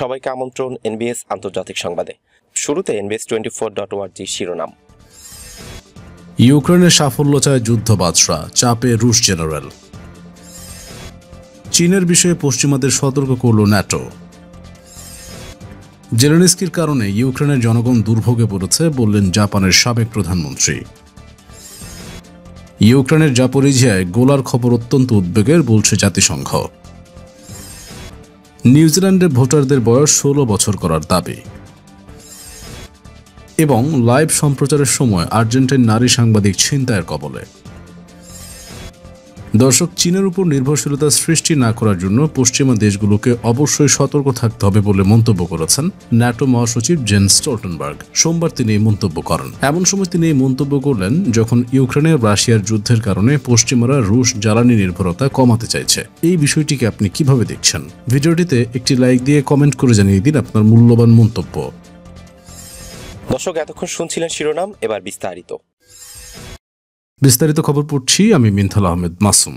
সবাইকে আমন্ত্রণ এনবিএস আন্তর্জাতিক সংবাদে শুরুতে এনবিএস টোয়েন্টি ফোর ডট ওয়ার্জি শিরোনাম ইউক্রেনের সাফল্য চায় যুদ্ধবাদশরা চাপে রুশ জেনারেল চীনের বিষয়ে পশ্চিমাদের সতর্ক করল ন্যাটো জেলেনিস্কির কারণে ইউক্রেনের জনগণ দুর্ভোগে পড়েছে বললেন জাপানের সাবেক প্রধানমন্ত্রী ইউক্রেনের জাপরিজিয়ায় গোলার খবর অত্যন্ত উদ্বেগের বলছে জাতিসংঘ নিউজিল্যান্ডে ভোটারদের বয়স ষোলো বছর করার দাবি এবং লাইভ সম্প্রচারের সময় আর্জেন্টাইন নারী সাংবাদিক ছিনতাইয়ের কবলে দর্শক চীনের উপর নির্ভরশীলতা সৃষ্টি না করার জন্য পশ্চিমা দেশগুলোকে অবশ্যই সতর্ক থাকতে হবে বলে মন্তব্য করেছেন ন্যাটো মহাসচিব জেন স্টলটেনবার্গ সোমবার তিনি এই মন্তব্য করেন এমন সময় তিনি এই মন্তব্য করলেন যখন ইউক্রেনে রাশিয়ার যুদ্ধের কারণে পশ্চিমারা রুশ জ্বালানি নির্ভরতা কমাতে চাইছে এই বিষয়টিকে আপনি কিভাবে দেখছেন ভিডিওটিতে একটি লাইক দিয়ে কমেন্ট করে জানিয়ে দিন আপনার মূল্যবান মন্তব্য দর্শক এতক্ষণ শুনছিলেন শিরোনাম এবার বিস্তারিত বিস্তারিত খবর পড়ছি আমি মিন্থাল আহমেদ মাসুম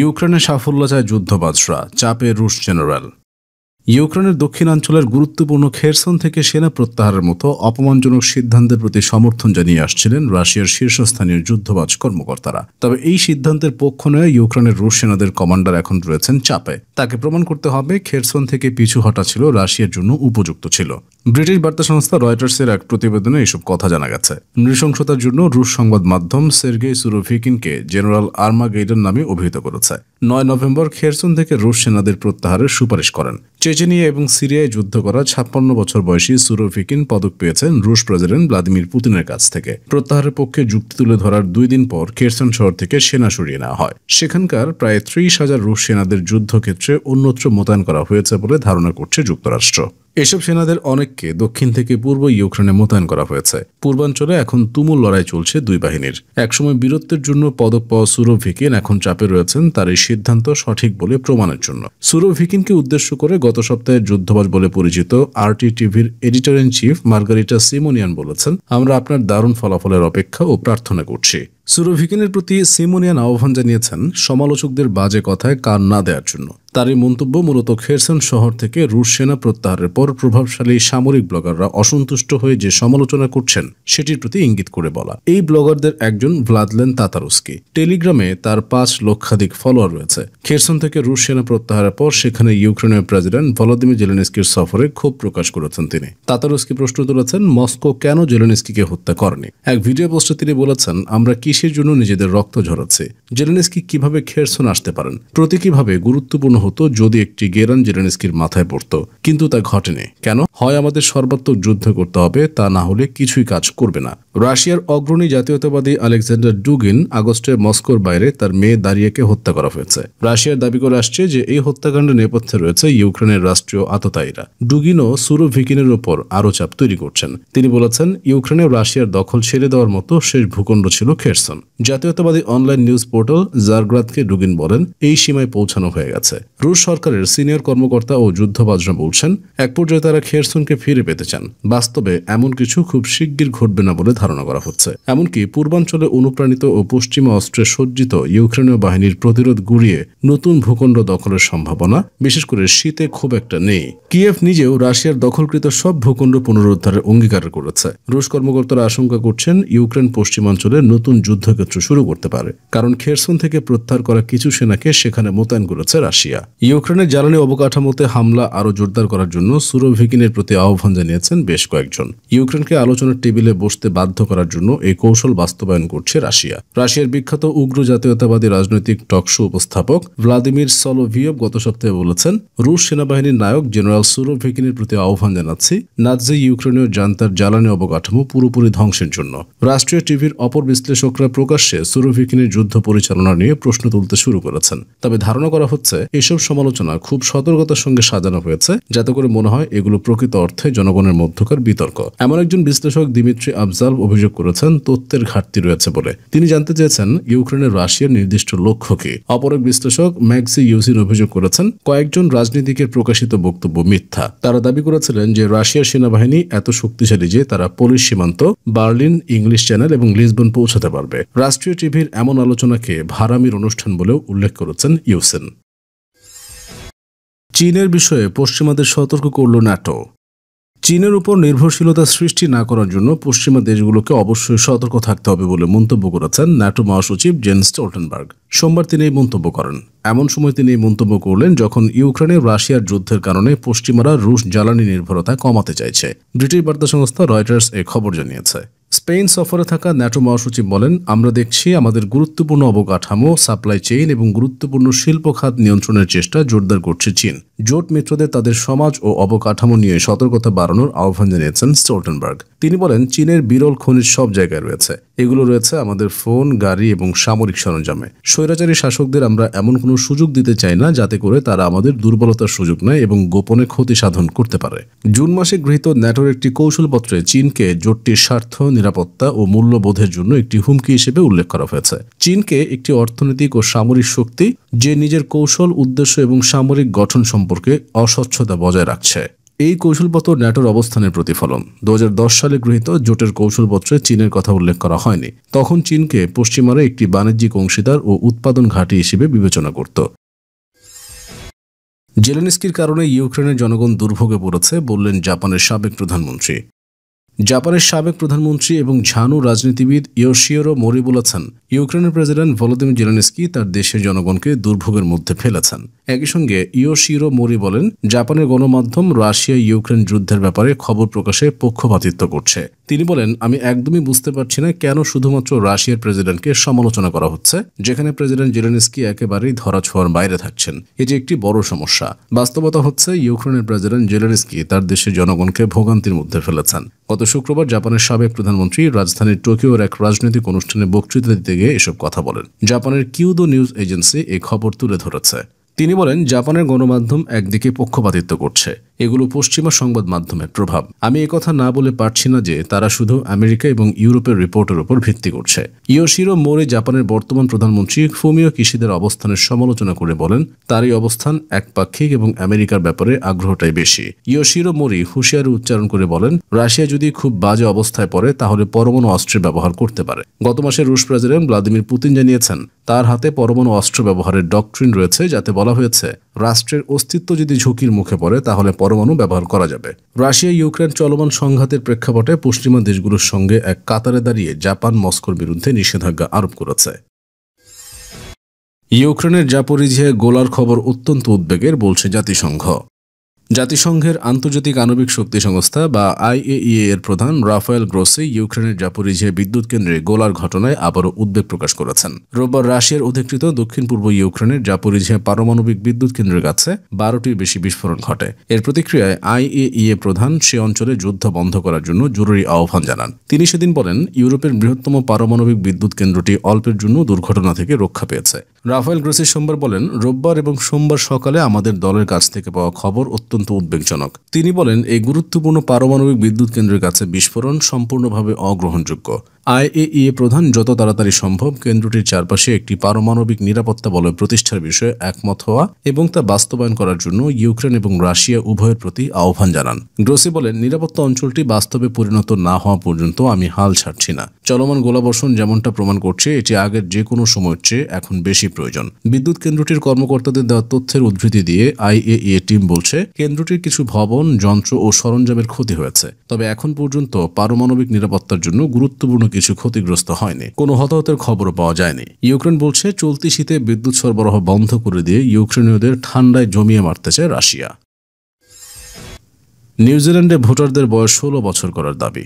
ইউক্রেনে সাফল্য চায় যুদ্ধবাজরা চাপে রুশ জেনারেল ইউক্রেনের দক্ষিণাঞ্চলের গুরুত্বপূর্ণ খেরসন থেকে সেনা প্রত্যাহারের মতো অপমানজনক সিদ্ধান্তের প্রতি সমর্থন জানিয়ে আসছিলেন রাশিয়ার শীর্ষস্থানীয় যুদ্ধবাজ কর্মকর্তারা তবে এই সিদ্ধান্তের পক্ষ নয় ইউক্রেনের রুশ সেনাদের কমান্ডার এখন রয়েছেন চাপে তাকে প্রমাণ করতে হবে খেরসন থেকে পিছু হটা ছিল রাশিয়ার জন্য উপযুক্ত ছিল ব্রিটিশ বার্তা সংস্থা রয়টার্সের এক প্রতিবেদনে এসব কথা জানা গেছে নৃশংসতার জন্য রুশ সংবাদ মাধ্যম সের্গে সুরোভিকিনকে জেনারেল আর্মা গেইডার নামে অভিহিত করেছে নয় নভেম্বর খেরসুন থেকে রুশ সেনাদের প্রত্যাহারের সুপারিশ করেন চেচেনিয়া এবং সিরিয়ায় যুদ্ধ করা ছাপ্পান্ন বছর বয়সী সুরোভিকিন পদক পেয়েছেন রুশ প্রেসিডেন্ট ভ্লাদিমির পুতিনের কাছ থেকে প্রত্যাহারের পক্ষে যুক্তি তুলে ধরার দুই দিন পর খেরসন শহর থেকে সেনা সরিয়ে নেওয়া হয় সেখানকার প্রায় ত্রিশ হাজার রুশ সেনাদের যুদ্ধক্ষেত্রে অন্যত্র মোতায়েন করা হয়েছে বলে ধারণা করছে যুক্তরাষ্ট্র এসব সেনাদের অনেককে দক্ষিণ থেকে পূর্ব ইউক্রেনে মোতায়েন করা হয়েছে পূর্বাঞ্চলে এখন তুমুল লড়াই চলছে দুই বাহিনীর একসময় বীরত্বের জন্য পদক পাওয়া সুরভিকিন এখন চাপে রয়েছেন তার এই সিদ্ধান্ত সঠিক বলে প্রমাণের জন্য সুরভিকিনকে উদ্দেশ্য করে গত সপ্তাহে যুদ্ধবাজ বলে পরিচিত আরটি টিভির editor in chief Margarita Simonyan বলেছেন আমরা আপনার দারুণ ফলাফলের অপেক্ষা ও প্রার্থনা করছি সুরভিকিনের প্রতি সিমোনিয়ান আহ্বান জানিয়েছেন সমালোচকদের বাজে কথায় কান না দেওয়ার জন্য তার এই মন্তব্য মূলত খেরসন শহর থেকে রুশ সেনা প্রত্যাহারের পর প্রভাবশালী সামরিক ব্লগাররা অসন্তুষ্ট হয়ে যে সমালোচনা করছেন সেটির প্রতি ইঙ্গিত করে বলা এই ব্লগারদের একজন ভ্লাদলেন তাতারুস্কি টেলিগ্রামে তার পাঁচ লক্ষাধিক ফলোয়ার রয়েছে খেরসন থেকে রুশ সেনা প্রত্যাহারের পর সেখানে ইউক্রেনের প্রেসিডেন্ট ভলাদিমির জেলেনস্কির সফরে ক্ষোভ প্রকাশ করেছেন তিনি তাতারুস্কি প্রশ্ন তুলেছেন মস্কো কেন জেলেনস্কিকে হত্যা করেনি এক ভিডিও পোস্টে তিনি বলেছেন আমরা কিসের জন্য নিজেদের রক্ত ঝরাচ্ছি জেলেনস্কি কিভাবে খেরসন আসতে পারেন প্রতীকীভাবে গুরুত্বপূর্ণ হতো যদি একটি গেরান জেরেনস্কির মাথায় পড়ত কিন্তু তা ঘটেনি কেন হয় আমাদের সর্বাত্মক যুদ্ধ করতে হবে তা না হলে কিছুই কাজ করবে না রাশিয়ার অগ্রণী জাতীয়তাবাদী আলেকজান্ডার ডুগিন আগস্টে মস্কোর বাইরে তার মেয়ে দাঁড়িয়েকে হত্যা করা হয়েছে রাশিয়ার দাবি করে আসছে যে এই হত্যাকাণ্ডের নেপথ্যে রয়েছে ইউক্রেনের রাষ্ট্রীয় আততায়ীরা ডুগিনও সুরোভিকিনের ওপর আরও চাপ তৈরি করছেন তিনি বলেছেন ইউক্রেনে রাশিয়ার দখল ছেড়ে দেওয়ার মতো শেষ ভূখণ্ড ছিল খেরসন জাতীয়তাবাদী অনলাইন নিউজ পোর্টাল জারগ্রাদকে ডুগিন বলেন এই সীমায় পৌঁছানো হয়ে গেছে রুশ সরকারের সিনিয়র কর্মকর্তা ও যুদ্ধবাজরা বলছেন এক পর্যায়ে তারা খেরসনকে ফিরে পেতে চান বাস্তবে এমন কিছু খুব শিগগির ঘটবে না বলে ধারণা করা হচ্ছে এমনকি পূর্বাঞ্চলে অনুপ্রাণিত ও পশ্চিমা অস্ত্রে সজ্জিত ইউক্রেনীয় বাহিনীর প্রতিরোধ গুড়িয়ে নতুন ভূখণ্ড দখলের সম্ভাবনা বিশেষ করে শীতে খুব একটা নেই কিয়েভ নিজেও রাশিয়ার দখলকৃত সব ভূখণ্ড পুনরুদ্ধারের অঙ্গীকার করেছে রুশ কর্মকর্তারা আশঙ্কা করছেন ইউক্রেন পশ্চিমাঞ্চলে নতুন যুদ্ধক্ষেত্র শুরু করতে পারে কারণ খেরসন থেকে প্রত্যাহার করা কিছু সেনাকে সেখানে মোতায়েন করেছে রাশিয়া ইউক্রেনের জ্বালানি অবকাঠামোতে হামলা আরও জোরদার করার জন্য সুরভিকিনের প্রতি আহ্বান জানিয়েছেন বেশ কয়েকজন ইউক্রেনকে আলোচনার টেবিলে বসতে বাধ্য বাধ্য করার জন্য এই কৌশল বাস্তবায়ন করছে রাশিয়া রাশিয়ার বিখ্যাত উগ্র জাতীয়তাবাদী রাজনৈতিক টকশো উপস্থাপক ভ্লাদিমির সলোভিয়ব গত সপ্তাহে বলেছেন রুশ সেনাবাহিনীর নায়ক জেনারেল সুরোভিকিনের প্রতি আহ্বান জানাচ্ছি নাৎজি ইউক্রেনীয় জান্তার জ্বালানি অবকাঠামো পুরোপুরি ধ্বংসের জন্য রাষ্ট্রীয় টিভির অপর বিশ্লেষকরা প্রকাশ্যে সুরোভিকিনের যুদ্ধ পরিচালনা নিয়ে প্রশ্ন তুলতে শুরু করেছেন তবে ধারণা করা হচ্ছে এসব সমালোচনা খুব সতর্কতার সঙ্গে সাজানো হয়েছে যাতে করে মনে হয় এগুলো প্রকৃত অর্থে জনগণের মধ্যকার বিতর্ক এমন একজন বিশ্লেষক দিমিত্রি আফজাল অভিযোগ করেছেন তথ্যের ঘাটতি রয়েছে বলে তিনি জানতে চেয়েছেন ইউক্রেনের রাশিয়ার নির্দিষ্ট লক্ষ্য কি অপর এক বিশ্লেষক ম্যাক্সি ইউসিন অভিযোগ করেছেন কয়েকজন রাজনীতিকের প্রকাশিত বক্তব্য মিথ্যা তারা দাবি করেছিলেন যে রাশিয়ার সেনাবাহিনী এত শক্তিশালী যে তারা পোলিশ সীমান্ত বার্লিন ইংলিশ চ্যানেল এবং লিসবন পৌঁছাতে পারবে রাষ্ট্রীয় টিভির এমন আলোচনাকে ভারামির অনুষ্ঠান বলেও উল্লেখ করেছেন ইউসেন চীনের বিষয়ে পশ্চিমাদের সতর্ক করল ন্যাটো চীনের উপর নির্ভরশীলতা সৃষ্টি না করার জন্য পশ্চিমা দেশগুলোকে অবশ্যই সতর্ক থাকতে হবে বলে মন্তব্য করেছেন ন্যাটো মহাসচিব জেন্স টোল্টনবার্গ সোমবার তিনি এই মন্তব্য করেন এমন সময় তিনি এই মন্তব্য করলেন যখন ইউক্রেনে রাশিয়ার যুদ্ধের কারণে পশ্চিমারা রুশ জ্বালানি নির্ভরতা কমাতে চাইছে ব্রিটিশ বার্তা সংস্থা রয়টার্স এ খবর জানিয়েছে স্পেন সফরে থাকা ন্যাটো মহাসচিব বলেন আমরা দেখছি আমাদের গুরুত্বপূর্ণ অবকাঠামো সাপ্লাই চেইন এবং গুরুত্বপূর্ণ শিল্প খাত নিয়ন্ত্রণের চেষ্টা জোরদার করছে চীন জোট মিত্রদের তাদের সমাজ ও অবকাঠামো নিয়ে সতর্কতা বাড়ানোর আহ্বান জানিয়েছেন স্টোল্টেনবার্গ তিনি বলেন চীনের বিরল খনিজ সব জায়গায় রয়েছে এগুলো রয়েছে আমাদের ফোন গাড়ি এবং সামরিক সরঞ্জামে স্বৈরাচারী শাসকদের আমরা এমন কোনো সুযোগ দিতে চাই না যাতে করে তারা আমাদের দুর্বলতার সুযোগ নেয় এবং গোপনে ক্ষতি সাধন করতে পারে জুন মাসে গৃহীত ন্যাটোর একটি কৌশলপত্রে চীনকে জোটটির স্বার্থ নিরাপত্তা ও মূল্যবোধের জন্য একটি হুমকি হিসেবে উল্লেখ করা হয়েছে চীনকে একটি অর্থনৈতিক ও সামরিক শক্তি যে নিজের কৌশল উদ্দেশ্য এবং সামরিক গঠন সম্পর্ক সম্পর্কে অস্বচ্ছতা বজায় রাখছে এই কৌশলপত্র ন্যাটোর অবস্থানের প্রতিফলন দু সালে গৃহীত জোটের কৌশলপত্রে চীনের কথা উল্লেখ করা হয়নি তখন চীনকে পশ্চিমারা একটি বাণিজ্যিক অংশীদার ও উৎপাদন ঘাঁটি হিসেবে বিবেচনা করত জেলেনিস্কির কারণে ইউক্রেনের জনগণ দুর্ভোগে পড়েছে বললেন জাপানের সাবেক প্রধানমন্ত্রী জাপানের সাবেক প্রধানমন্ত্রী এবং ঝানু রাজনীতিবিদ ইয়োশিয়রো মোরি বলেছেন ইউক্রেনের প্রেসিডেন্ট ভলোদিমির জেলেনস্কি তার দেশের জনগণকে দুর্ভোগের মধ্যে ফেলেছেন একই সঙ্গে ইয়োশিরো মোরি বলেন জাপানের গণমাধ্যম রাশিয়া ইউক্রেন যুদ্ধের ব্যাপারে খবর প্রকাশে পক্ষপাতিত্ব করছে তিনি বলেন আমি একদমই বুঝতে পারছি না কেন শুধুমাত্র রাশিয়ার প্রেসিডেন্টকে সমালোচনা করা হচ্ছে যেখানে প্রেসিডেন্ট জেলেনস্কি একেবারেই ধরাছোঁয়ার বাইরে থাকছেন এটি একটি বড় সমস্যা বাস্তবতা হচ্ছে ইউক্রেনের প্রেসিডেন্ট জেলেনস্কি তার দেশের জনগণকে ভোগান্তির মধ্যে ফেলেছেন গত শুক্রবার জাপানের সাবেক প্রধানমন্ত্রী রাজধানীর টোকিওর এক রাজনৈতিক অনুষ্ঠানে বক্তৃতা দিতে গিয়ে এসব কথা বলেন জাপানের কিউদো নিউজ এজেন্সি এই খবর তুলে ধরেছে তিনি বলেন জাপানের গণমাধ্যম একদিকে পক্ষপাতিত্ব করছে এগুলো পশ্চিমা সংবাদ মাধ্যমের প্রভাব আমি কথা না বলে পারছি না যে তারা শুধু আমেরিকা এবং ইউরোপের রিপোর্টের উপর ভিত্তি করছে ইয়োশিরো মোরে জাপানের বর্তমান প্রধানমন্ত্রী ফুমিও কিশিদের অবস্থানের সমালোচনা করে বলেন তারই অবস্থান একপাক্ষিক এবং আমেরিকার ব্যাপারে আগ্রহটাই বেশি ইয়োশিরো মোরি হুঁশিয়ারি উচ্চারণ করে বলেন রাশিয়া যদি খুব বাজে অবস্থায় পড়ে তাহলে পরমাণু অস্ত্রের ব্যবহার করতে পারে গত মাসে রুশ প্রেসিডেন্ট ভ্লাদিমির পুতিন জানিয়েছেন তার হাতে পরমাণু অস্ত্র ব্যবহারের ডকট্রিন রয়েছে যাতে বলা হয়েছে রাষ্ট্রের অস্তিত্ব যদি ঝুঁকির মুখে পড়ে তাহলে পরমাণু ব্যবহার করা যাবে রাশিয়া ইউক্রেন চলমান সংঘাতের প্রেক্ষাপটে পশ্চিমা দেশগুলোর সঙ্গে এক কাতারে দাঁড়িয়ে জাপান মস্কোর বিরুদ্ধে নিষেধাজ্ঞা আরোপ করেছে ইউক্রেনের জাপরিঝে গোলার খবর অত্যন্ত উদ্বেগের বলছে জাতিসংঘ জাতিসংঘের আন্তর্জাতিক আণবিক শক্তি সংস্থা বা আইএইএ এর প্রধান রাফায়েল গ্রোসে ইউক্রেনের জাপোরিজে বিদ্যুৎ কেন্দ্রে গোলার ঘটনায় আবারও উদ্বেগ প্রকাশ করেছেন রোববার রাশিয়ার অধিকৃত দক্ষিণ পূর্ব ইউক্রেনের জাপোরিজে পারমাণবিক বিদ্যুৎ কেন্দ্রের কাছে বারোটির বেশি বিস্ফোরণ ঘটে এর প্রতিক্রিয়ায় আইএইএ প্রধান সে অঞ্চলে যুদ্ধ বন্ধ করার জন্য জরুরি আহ্বান জানান তিনি সেদিন বলেন ইউরোপের বৃহত্তম পারমাণবিক বিদ্যুৎ কেন্দ্রটি অল্পের জন্য দুর্ঘটনা থেকে রক্ষা পেয়েছে রাফায়েল গ্রোসে সোমবার বলেন রোববার এবং সোমবার সকালে আমাদের দলের কাছ থেকে পাওয়া খবর অত্যন্ত অত্যন্ত উদ্বেগজনক তিনি বলেন এই গুরুত্বপূর্ণ পারমাণবিক বিদ্যুৎ কেন্দ্রের কাছে বিস্ফোরণ সম্পূর্ণভাবে অগ্রহণযোগ্য আইএইএ প্রধান যত তাড়াতাড়ি সম্ভব কেন্দ্রটির চারপাশে একটি পারমাণবিক নিরাপত্তা বলয় প্রতিষ্ঠার বিষয়ে একমত হওয়া এবং তা বাস্তবায়ন করার জন্য ইউক্রেন এবং রাশিয়া উভয়ের প্রতি আহ্বান জানান গ্রোসি বলেন নিরাপত্তা অঞ্চলটি বাস্তবে পরিণত না হওয়া পর্যন্ত আমি হাল ছাড়ছি না চলমান গোলাবর্ষণ যেমনটা প্রমাণ করছে এটি আগের যে কোনো সময়ের চেয়ে এখন বেশি প্রয়োজন বিদ্যুৎ কেন্দ্রটির কর্মকর্তাদের দেওয়া তথ্যের উদ্ধৃতি দিয়ে আইএইএ টিম বলছে কেন্দ্রটির কিছু ভবন যন্ত্র ও সরঞ্জামের ক্ষতি হয়েছে তবে এখন পর্যন্ত পারমাণবিক নিরাপত্তার জন্য গুরুত্বপূর্ণ কিছু ক্ষতিগ্রস্ত হয়নি কোনো হতাহতের খবর পাওয়া যায়নি ইউক্রেন বলছে চলতি শীতে বিদ্যুৎ সরবরাহ বন্ধ করে দিয়ে ইউক্রেনীয়দের ঠান্ডায় জমিয়ে মারতেছে রাশিয়া নিউজিল্যান্ডে ভোটারদের বয়স ষোলো বছর করার দাবি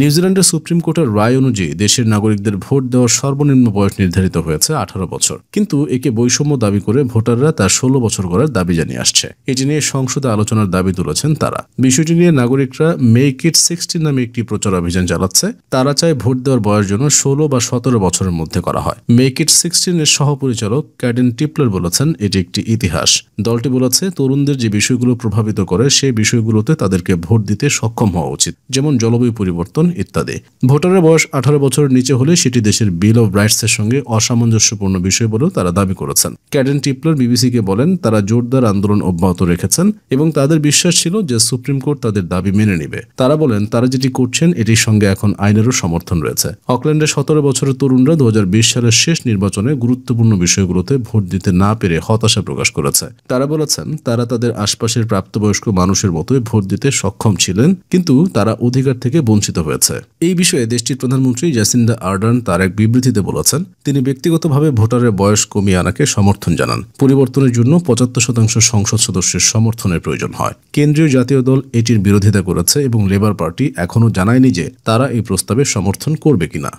নিউজিল্যান্ডের সুপ্রিম কোর্টের রায় অনুযায়ী দেশের নাগরিকদের ভোট দেওয়ার সর্বনিম্ন বয়স নির্ধারিত হয়েছে আঠারো বছর কিন্তু একে বৈষম্য দাবি করে ভোটাররা তার ষোলো বছর করার দাবি জানিয়ে আসছে এটি নিয়ে সংসদে আলোচনার দাবি তুলেছেন তারা বিষয়টি নিয়ে নাগরিকরা মেক ইট সিক্সটি নামে একটি প্রচার অভিযান চালাচ্ছে তারা চায় ভোট দেওয়ার বয়স জন্য ষোলো বা সতেরো বছরের মধ্যে করা হয় মেক ইট সিক্সটিনের সহপরিচালক ক্যাডেন টিপলার বলেছেন এটি একটি ইতিহাস দলটি বলেছে তরুণদের যে বিষয়গুলো প্রভাবিত করে সেই বিষয়গুলোতে তাদেরকে ভোট দিতে সক্ষম হওয়া উচিত যেমন জলবায়ু পরিবর্তন পরিবর্তন ইত্যাদি ভোটারের বয়স আঠারো বছরের নিচে হলে সেটি দেশের বিল অব এর সঙ্গে অসামঞ্জস্যপূর্ণ বিষয় বলেও তারা দাবি করেছেন ক্যাডেন টিপলার বিবিসিকে বলেন তারা জোরদার আন্দোলন অব্যাহত রেখেছেন এবং তাদের বিশ্বাস ছিল যে সুপ্রিম কোর্ট তাদের দাবি মেনে নেবে তারা বলেন তারা যেটি করছেন এটির সঙ্গে এখন আইনেরও সমর্থন রয়েছে অকল্যান্ডে সতেরো বছরের তরুণরা দু সালের শেষ নির্বাচনে গুরুত্বপূর্ণ বিষয়গুলোতে ভোট দিতে না পেরে হতাশা প্রকাশ করেছে তারা বলেছেন তারা তাদের আশপাশের প্রাপ্তবয়স্ক মানুষের মতোই ভোট দিতে সক্ষম ছিলেন কিন্তু তারা অধিকার থেকে বঞ্চিত হয়েছে এই বিষয়ে দেশটির প্রধানমন্ত্রী জ্যাসিন্দা আর্ডার্ন তার এক বিবৃতিতে বলেছেন তিনি ব্যক্তিগতভাবে ভোটারের বয়স কমিয়ে আনাকে সমর্থন জানান পরিবর্তনের জন্য পঁচাত্তর শতাংশ সংসদ সদস্যের সমর্থনের প্রয়োজন হয় কেন্দ্রীয় জাতীয় দল এটির বিরোধিতা করেছে এবং লেবার পার্টি এখনও জানায়নি যে তারা এই প্রস্তাবে সমর্থন করবে কিনা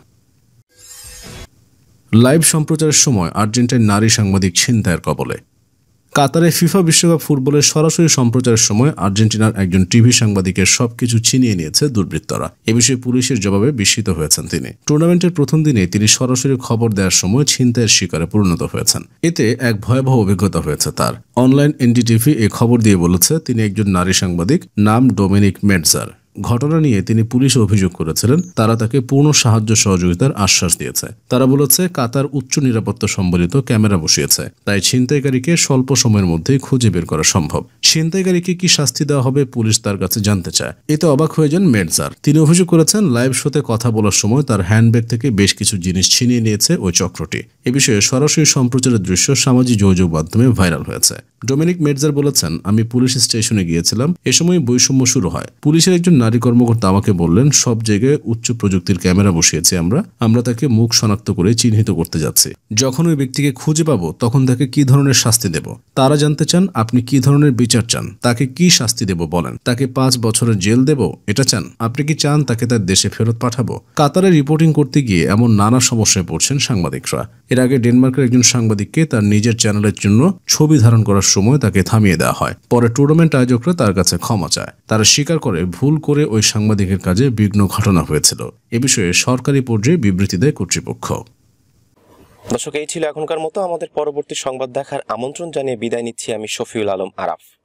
লাইভ সম্প্রচারের সময় আর্জেন্টাইন নারী সাংবাদিক ছিনতাইয়ের কবলে কাতারে ফিফা বিশ্বকাপ ফুটবলের সরাসরি সম্প্রচারের সময় আর্জেন্টিনার একজন টিভি সাংবাদিকের সবকিছু ছিনিয়ে নিয়েছে দুর্বৃত্তরা এ বিষয়ে পুলিশের জবাবে বিস্মিত হয়েছেন তিনি টুর্নামেন্টের প্রথম দিনে তিনি সরাসরি খবর দেওয়ার সময় ছিনতাইয়ের শিকারে পরিণত হয়েছেন এতে এক ভয়াবহ অভিজ্ঞতা হয়েছে তার অনলাইন এনডিটিভি এ খবর দিয়ে বলেছে তিনি একজন নারী সাংবাদিক নাম ডোমিনিক মেটজার ঘটনা নিয়ে তিনি পুলিশে অভিযোগ করেছিলেন তারা তাকে পূর্ণ সাহায্য সহযোগিতার আশ্বাস দিয়েছে তারা বলেছে কাতার উচ্চ নিরাপত্তা সম্বলিত ক্যামেরা বসিয়েছে তাই ছিনতাইকারীকে স্বল্প সময়ের মধ্যেই খুঁজে বের করা সম্ভব ছিনতাইকারীকে কি শাস্তি দেওয়া হবে পুলিশ তার কাছে জানতে চায় এতে অবাক হয়ে যান মেডজার তিনি অভিযোগ করেছেন লাইভ শোতে কথা বলার সময় তার হ্যান্ডব্যাগ থেকে বেশ কিছু জিনিস ছিনিয়ে নিয়েছে ওই চক্রটি এ বিষয়ে সরাসরি সম্প্রচারের দৃশ্য সামাজিক যোগাযোগ মাধ্যমে ভাইরাল হয়েছে ডোমিনিক মেডজার বলেছেন আমি পুলিশ স্টেশনে গিয়েছিলাম এ সময় বৈষম্য শুরু হয় পুলিশের একজন নারী কর্মকর্তা আমাকে বললেন সব জায়গায় উচ্চ প্রযুক্তির ক্যামেরা বসিয়েছি আমরা আমরা তাকে মুখ শনাক্ত করে চিহ্নিত করতে যাচ্ছি যখন ওই ব্যক্তিকে খুঁজে পাব তখন তাকে কি ধরনের শাস্তি দেব তারা জানতে চান আপনি কি ধরনের বিচার চান তাকে কি শাস্তি দেব বলেন তাকে পাঁচ বছরের জেল দেব এটা চান আপনি কি চান তাকে তার দেশে ফেরত পাঠাবো কাতারে রিপোর্টিং করতে গিয়ে এমন নানা সমস্যায় পড়ছেন সাংবাদিকরা এর আগে ডেনমার্কের একজন সাংবাদিককে তার নিজের চ্যানেলের জন্য ছবি ধারণ করার সময় তাকে থামিয়ে দেওয়া হয় পরে টুর্নামেন্ট আয়োজকরা তার কাছে ক্ষমা চায় তারা স্বীকার করে ভুল করে করে ওই সাংবাদিকের কাজে বিঘ্ন ঘটনা হয়েছিল এ বিষয়ে সরকারি পর্যায়ে বিবৃতি দেয় কর্তৃপক্ষ দর্শক এই ছিল এখনকার মতো আমাদের পরবর্তী সংবাদ দেখার আমন্ত্রণ জানিয়ে বিদায় নিচ্ছি আমি শফিউল আলম আরাফ